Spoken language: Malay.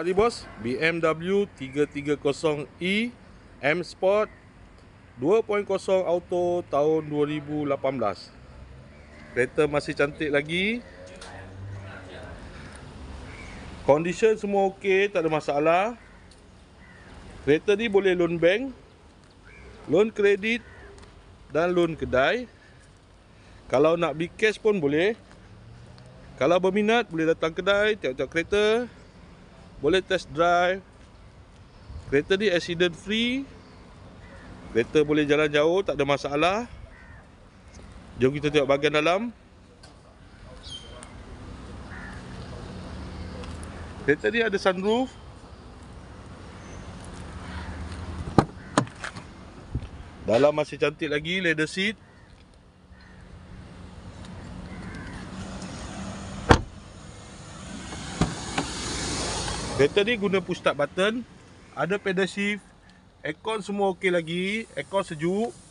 hari bos BMW 330 i M Sport 2.0 auto tahun 2018 kereta masih cantik lagi condition semua ok tak ada masalah kereta ni boleh loan bank loan kredit dan loan kedai kalau nak be cash pun boleh kalau berminat boleh datang kedai tiap-tiap kereta boleh test drive Kereta ni accident free Kereta boleh jalan jauh Tak ada masalah Jom kita tengok bahagian dalam Kereta ni ada sunroof Dalam masih cantik lagi Leather seat Kereta ni guna push start button Ada pedal shift Aircon semua okey lagi Aircon sejuk